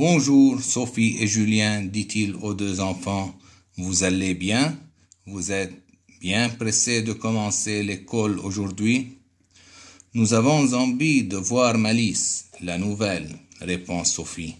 Bonjour Sophie et Julien, dit-il aux deux enfants. Vous allez bien Vous êtes bien pressés de commencer l'école aujourd'hui Nous avons envie de voir Malice, la nouvelle, répond Sophie.